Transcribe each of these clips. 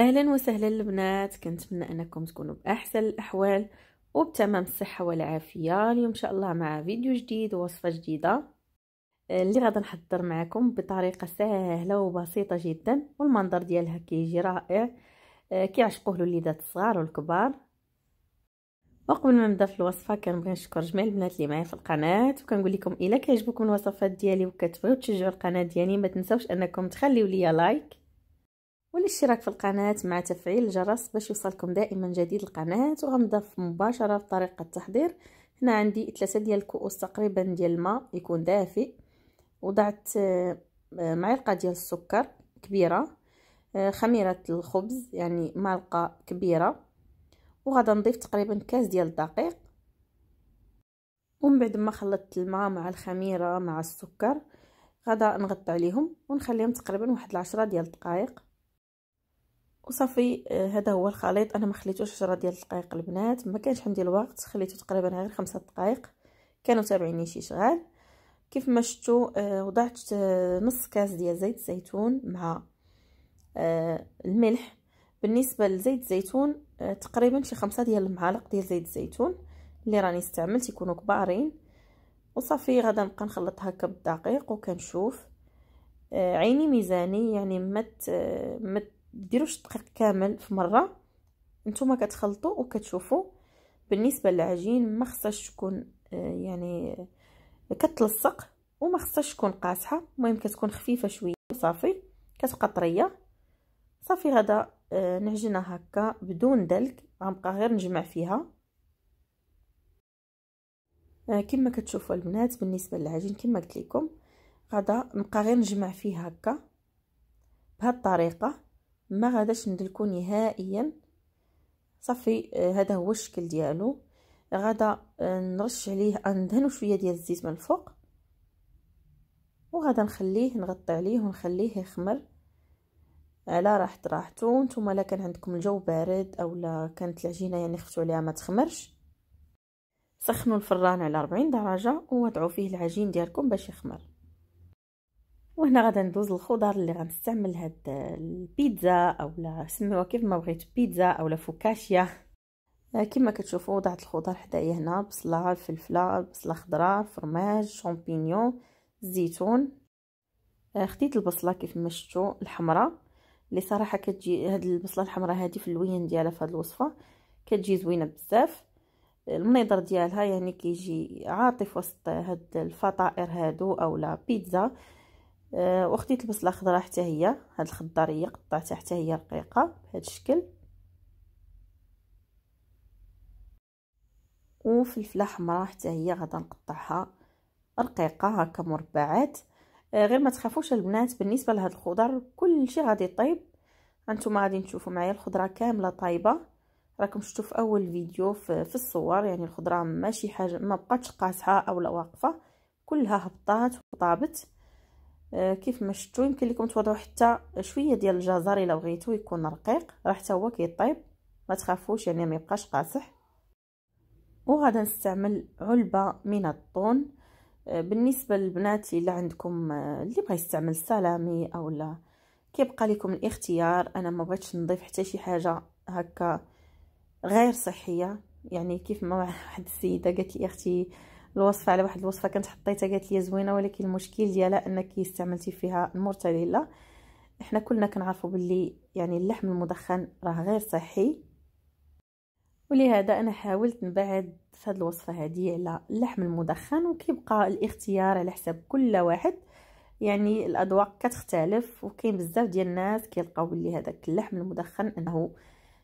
اهلا وسهلا البنات كنتمنى انكم تكونوا باحسن الاحوال وبتمام الصحه والعافيه اليوم ان شاء الله مع فيديو جديد ووصفه جديده آه، اللي غادا نحضر معكم بطريقه سهله وبسيطه جدا والمنظر ديالها كيجي رائع آه، كيعشقوه الوليدات الصغار والكبار وقبل ما نبدا في الوصفه كنبغي نشكر جميع البنات اللي معايا في القناه وكنقول لكم الا كيعجبكم الوصفات ديالي وكتبغيو تشجعوا القناه ديالي ما تنساوش انكم تخليو ليا لايك والاشتراك في القناة مع تفعيل الجرس باش يوصلكم دائما جديد القناة وغنضيف مباشرة في طريقة التحضير هنا عندي ثلاثة ديال الكؤوس تقريبا ديال الماء يكون دافئ وضعت آه، معلقة ديال السكر كبيرة آه، خميرة الخبز يعني معلقة كبيرة وغدا نضيف تقريبا كاس ديال الدقيق ومن بعد ما خلطت الماء مع الخميرة مع السكر غدا نغطي عليهم ونخليهم تقريبا واحد العشرة ديال الدقائق وصافي آه، هذا هو الخليط انا ما خليتوش 10 ديال الدقائق البنات ما كانش عندي الوقت خليته تقريبا غير خمسة دقائق كانوا تابعيني شي شغال كيف ما شفتوا آه، وضعت آه، نص كاس ديال زيت الزيتون مع الملح بالنسبه لزيت الزيتون تقريبا شي خمسة ديال المعالق ديال زيت الزيتون اللي راني استعملت يكونوا كبارين وصافي غدا نبقى نخلط هكا بالدقيق وكنشوف عيني ميزاني يعني مت مت ديروش الدقيق كامل في مره نتوما كتخلطوا وكتشوفوا بالنسبه للعجين ما خصهاش تكون آه، يعني آه، كتلصق وما خصهاش تكون قاصحه المهم كتكون خفيفه شويه وصافي كتبقى طريه صافي غدا آه، نعجنها هكا بدون دلك غنبقى غير نجمع فيها كما كتشوفوا البنات بالنسبه للعجين كما قلت لكم غدا نبقى غير نجمع فيه هكا بهذه الطريقه ما غاداش ندلكو نهائيا صافي آه، هذا هو الشكل ديالو غادا آه، نرش عليه ندهنو شويه ديال الزيت من الفوق وغادا نخليه نغطي عليه ونخليه يخمر على راحت راحتو نتوما الا كان عندكم الجو بارد اولا كانت العجينه يعني خفتو عليها ما تخمرش سخنوا الفران على 40 درجه ووضعوا فيه العجين ديالكم باش يخمر وهنا غادا ندوز الخضر اللي غنستعمل هاد البيتزا اولا سميوها كيف ما بغيت بيتزا اولا فوكاشيا آه، كما كتشوفوا وضعت الخضر حدايا هنا بصله فلفله بصله خضراء فرماج شامبينيون الزيتون آه، خديت البصله كيف ما شفتوا الحمراء اللي صراحه كتجي هاد البصله الحمراء هادي في اللوين ديالها في هاد الوصفه كتجي زوينه بزاف المنظر ديالها يعني كيجي عاطف وسط هاد الفطائر هادو اولا بيتزا آه، واختي تلبس الخضره حتى هي هاد الخضاريه قطعتها حتى هي رقيقه بهذا الشكل وفلفله حمراء حتى هي غادا نقطعها رقيقه هكا مربعات آه، غير ما تخافوش البنات بالنسبه لهاد الخضر كلشي غادي يطيب هانتوما غادي تشوفوا معايا الخضره كامله طايبه راكم شفتوا في اول فيديو في, في الصور يعني الخضره ماشي حاجه ما بقاتش قاصحه اولا واقفه كلها هبطات وطابت آه، كيف ما شفتوا يمكن لكم توضعوا حتى شويه ديال الجزر الا بغيتو يكون رقيق راه حتى هو كيطيب ما تخافوش يعني ما يبقاش قاصح وغادا نستعمل علبه من الطون آه، بالنسبه للبنات آه، اللي عندكم اللي بغى يستعمل سلامي اولا كيبقى لكم الاختيار انا ما بغيتش نضيف حتى شي حاجه هكا غير صحيه يعني كيف ما واحد السيده قالت لي اختي الوصفه على واحد الوصفه كنت حطيتها قالت لي زوينه ولكن المشكل ديالها انك استعملتي فيها المورتاليلا احنا كلنا كنعرفوا باللي يعني اللحم المدخن راه غير صحي ولهذا انا حاولت نبعد في هذه الوصفه هذه على اللحم المدخن وكيبقى الاختيار على حساب كل واحد يعني الاذواق كتختلف وكاين بزاف ديال الناس كيلقاو بلي هذاك اللحم المدخن انه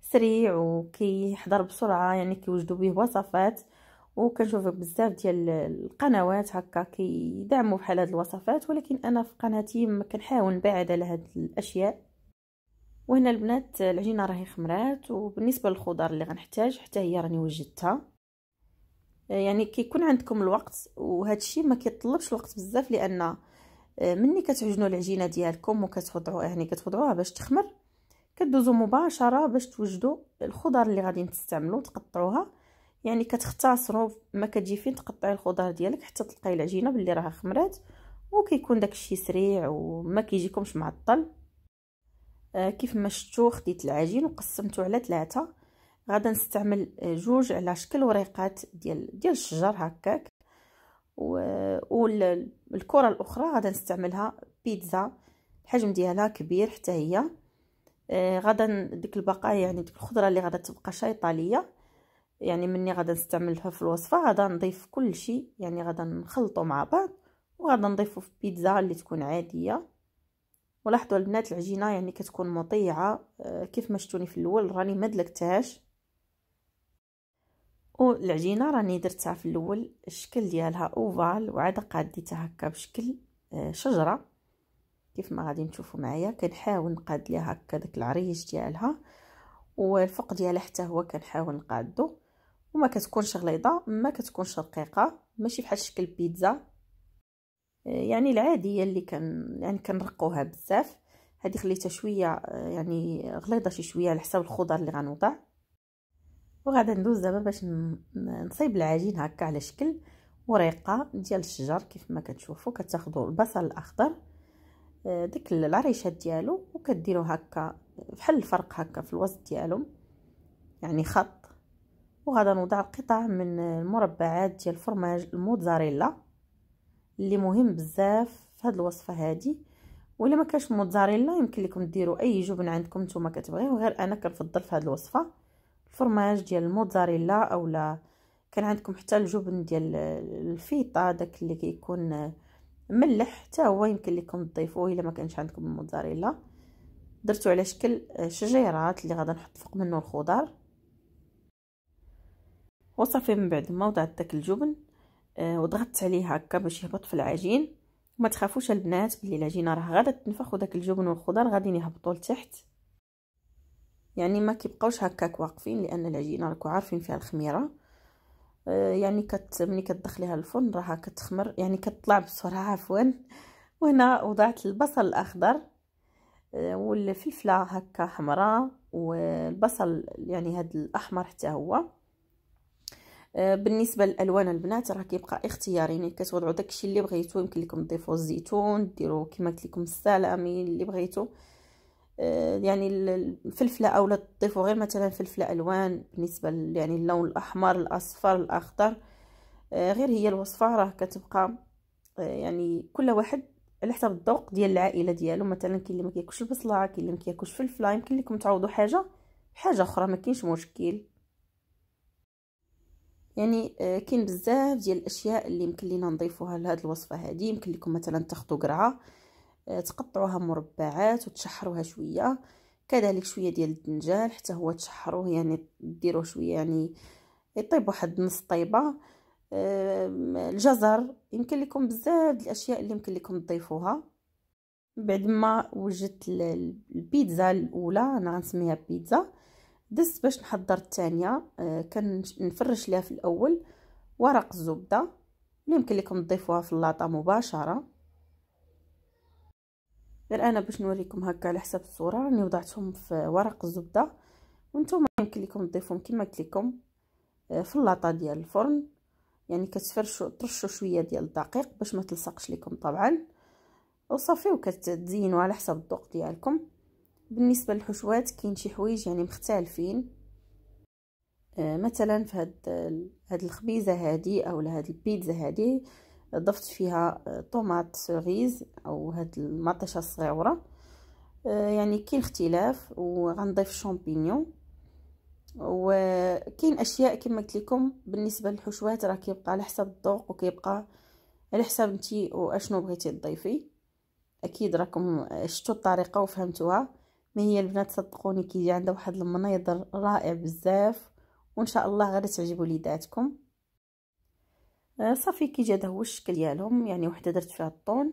سريع وكيحضر بسرعه يعني كيوجدوا به وصفات وكنشوف بزاف ديال القنوات هكا كيدعموا بحال هاد الوصفات ولكن انا في قناتي ما كنحاول نبعد على هاد الاشياء وهنا البنات العجينه راهي خمرات وبالنسبه للخضر اللي غنحتاج حتى هي راني وجدتها يعني كيكون عندكم الوقت وهذا الشيء ما كيطلبش الوقت بزاف لان مني كتعجنوا العجينه ديالكم وكتوضعوها يعني كتوضعوها باش تخمر كدوزوا مباشره باش توجدوا الخضر اللي غادي تستعملوا تقطعوها يعني كتختصرو ما كتجي فين تقطعي الخضار ديالك حتى تلقاي العجينه باللي راها خمرات وكيكون داكشي سريع وما كيجيكمش معطل آه كيف ما شفتوا خديت العجين وقسمته على ثلاثه غادا نستعمل آه، جوج على شكل وريقات ديال ديال الشجر هكاك والكره الاخرى غادا نستعملها بيتزا الحجم ديالها كبير حتى هي آه غادا ديك البقايا يعني ديك الخضره اللي غادا تبقى شايطه ليا يعني مني غادا نستعملها في الوصفه غادا نضيف كل شيء يعني غادا نخلطو مع بعض وغادا نضيفو في بيتزا اللي تكون عاديه ولاحظوا البنات العجينه يعني كتكون مطيعه آه، كيف ما شتوني في الاول راني ما دلكتهاش والعجينه راني درتها في الاول الشكل ديالها اوفال وعاد قاديتها هكا بشكل آه، شجره كيف ما غادي نشوفوا معايا كنحاول نقاد ليها هكا داك العريش ديالها والفوق ديالها حتى هو كنحاول نقادو وما كتكونش غليظه ما كتكونش رقيقه ماشي بحال شكل بيتزا آه، يعني العاديه اللي كان يعني كنرقوها بزاف هذه خليتها شويه آه، يعني غليظه شي شويه على حساب الخضر اللي غنوضع وغادي ندوز دابا باش نصيب العجين هكا على شكل وريقه ديال الشجر كيف ما كتشوفوا كتاخذوا البصل الاخضر آه، ديك العريشه ديالو وكديروا هكا بحال الفرق هكا في الوسط ديالهم يعني خط وغادا نوضع قطع من المربعات ديال الفرماج الموتزاريلا اللي مهم بزاف في هاد الوصفه هادي ولا ما كاش موتزاريلا يمكن لكم ديروا اي جبن عندكم نتوما كتبغيو غير انا كنفضل في هاد الوصفه الفرماج ديال الموتزاريلا اولا كان عندكم حتى الجبن ديال الفيطا داك اللي كيكون ملح حتى هو يمكن لكم تضيفوه الا ما كانش عندكم الموتزاريلا درتو على شكل شجيرات اللي غادا نحط فوق منه الخضار وصافي من بعد ما وضعت داك الجبن آه وضغطت عليه هكا باش يهبط في العجين وما تخافوش البنات بلي العجينه راه غادا تنفخ وداك الجبن والخضر غاديين يهبطوا لتحت يعني ما كيبقاوش هكاك واقفين لان العجينه راكو عارفين فيها الخميره آه يعني كت ملي كتدخليها الفرن راها كتخمر يعني كتطلع بسرعه عفوا وهنا وضعت البصل الاخضر آه والفلفله هكا حمراء والبصل يعني هاد الاحمر حتى هو آه، بالنسبه للالوان البنات راه كيبقى اختياري يعني كتوضعوا داكشي اللي بغيتو يمكن لكم تضيفوا الزيتون ديروا كما قلت لكم السلامي اللي بغيتو آه، يعني الفلفله اولا تضيفوا غير مثلا فلفله الوان بالنسبه يعني اللون الاحمر الاصفر الاخضر آه، غير هي الوصفه راه كتبقى يعني كل واحد على حسب الذوق ديال العائله ديالو مثلا كاين اللي ما كياكلش البصله كاين اللي ما كياكلش فلفله يمكن لكم تعوضوا حاجه حاجه اخرى ما كاينش مشكل يعني آه، كاين بزاف ديال الاشياء اللي يمكن لينا نضيفوها لهاد الوصفه هذه يمكن لكم مثلا تاخذوا قرعه آه، تقطعوها مربعات وتشحروها شويه كذلك شويه ديال الدنجال حتى هو تشحروه يعني ديروه شويه يعني يطيب واحد نص طيبه آه، الجزر يمكن لكم بزاف ديال الاشياء اللي يمكن لكم تضيفوها بعد ما وجدت البيتزا الاولى انا غنسميها بيتزا دزت باش نحضر الثانيه آه، كنفرش ليها في الاول ورق الزبده يمكن لكم تضيفوها في اللاطه مباشره غير انا باش نوريكم هكا على حسب الصوره راني وضعتهم في ورق الزبده وانتم يمكن لكم تضيفهم كما قلت لكم آه، في اللاطه ديال الفرن يعني كتفرشوا ترشوا شويه ديال الدقيق باش ما تلصقش لكم طبعا وصافي وكتزينوا على حسب الذوق ديالكم بالنسبه للحشوات كاين شي حوايج يعني مختلفين آه مثلا في هاد هاد الخبيزه هادي اولا هاد البيتزا هادي ضفت فيها آه، طوماط سوريز او هاد المطيشه الصغيره آه، يعني كاين اختلاف وغنضيف شامبينيون وكاين اشياء كما قلت لكم بالنسبه للحشوات راه كيبقى على حسب الذوق وكيبقى على حسب نتي واشنو بغيتي تضيفي اكيد راكم شفتوا الطريقه وفهمتوها ما هي البنات صدقوني كيجي عندها واحد المنيضر رائع بزاف وان شاء الله غادي تعجبوا وليداتكم آه، صافي كيجي هذا هو الشكل ديالهم يعني وحده درت فيها الطون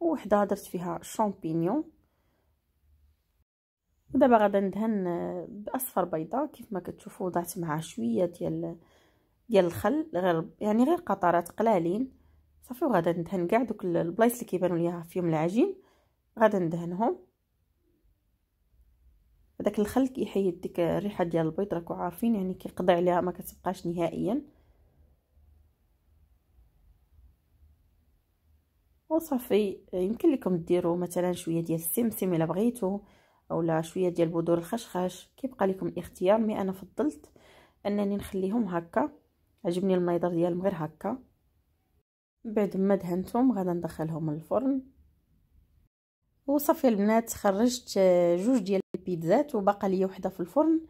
وحده درت فيها شامبينيون ودابا غادا ندهن آه، باصفر بيضاء كيف ما كتشوفوا ضعت معها شويه ديال ديال الخل غير يعني غير قطرات قلالين صافي وغادي ندهن كاع دوك البلايص اللي كيبانوا ليا فيهم العجين غادا ندهنهم داك الخل كيحيد ديك الريحه ديال البيض راكو عارفين يعني كيقضي عليها ما كتبقاش نهائيا وصافي يمكن لكم ديروا مثلا شويه ديال السمسم الا بغيتو اولا شويه ديال بذور الخشخاش كيبقى لكم الاختيار مي انا فضلت انني نخليهم هكا عجبني المنيضر ديالهم غير هكا بعد ما دهنتهم غادي ندخلهم الفرن وصافي البنات خرجت جوج ديال البيتزات وبقى وحده في الفرن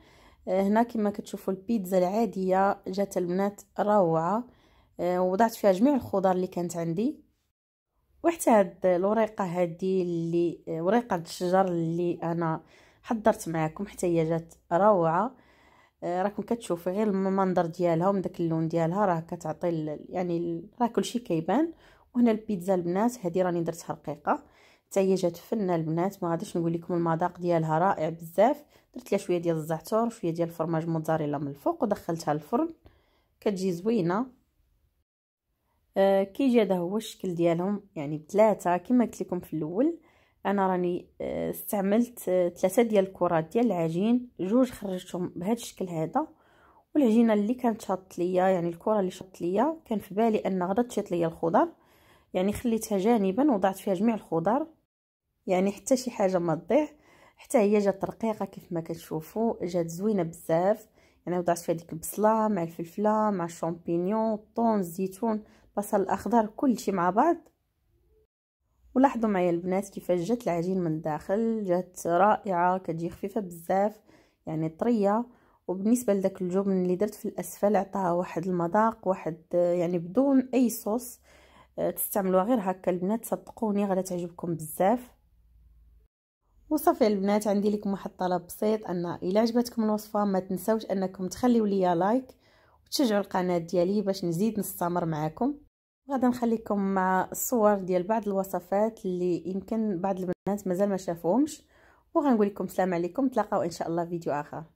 آه، هنا كما كتشوفوا البيتزا العاديه جات البنات روعه آه، وضعت فيها جميع الخضار اللي كانت عندي وحتى هاد الوريقه هادي اللي آه، وريقه الشجر اللي انا حضرت معكم حتى هي جات روعه راكم كتشوفوا غير المنظر ديالها وداك اللون ديالها راه كتعطي يعني راه كلشي كيبان وهنا البيتزا البنات هذه راني درتها رقيقه حتى هي جات فنه البنات ما غاديش نقول لكم المذاق ديالها رائع بزاف درت لها شويه ديال الزعتر شويه ديال الفرماج موتزاريلا من الفوق ودخلتها الفرن كتجي زوينه آه كيجي هذا هو الشكل ديالهم يعني ثلاثه كما قلت لكم في الاول انا راني آه، استعملت آه، ثلاثه ديال الكرات ديال العجين جوج خرجتهم بهذا الشكل هذا والعجينه اللي كانت شاطت ليا يعني الكره اللي شاطت ليا كان في بالي ان غدا تشيط ليا الخضر يعني خليتها جانبا وضعت فيها جميع الخضر يعني حتى شي حاجه ما تضيع حتى هي جات رقيقه كيف ما كتشوفوا جات زوينه بزاف يعني وضعت فيها ديك البصله مع الفلفله مع الشامبينيون الطون الزيتون البصل الاخضر كلشي مع بعض ولاحظوا معايا البنات كيفاش جات العجين من الداخل جات رائعه كتجي خفيفه بزاف يعني طريه وبالنسبه لذاك الجبن اللي درت في الاسفل عطاها واحد المذاق واحد يعني بدون اي صوص آه، تستعملوها غير هكا البنات صدقوني غادا تعجبكم بزاف وصافي البنات عندي لكم واحد الطلب بسيط ان الا عجبتكم الوصفه ما تنساوش انكم تخليو ليا لايك وتشجعوا القناه ديالي باش نزيد نستمر معكم غادا نخليكم مع الصور ديال بعض الوصفات اللي يمكن بعض البنات مازال ما شافوهمش وغنقول لكم سلام عليكم تلاقاو ان شاء الله فيديو اخر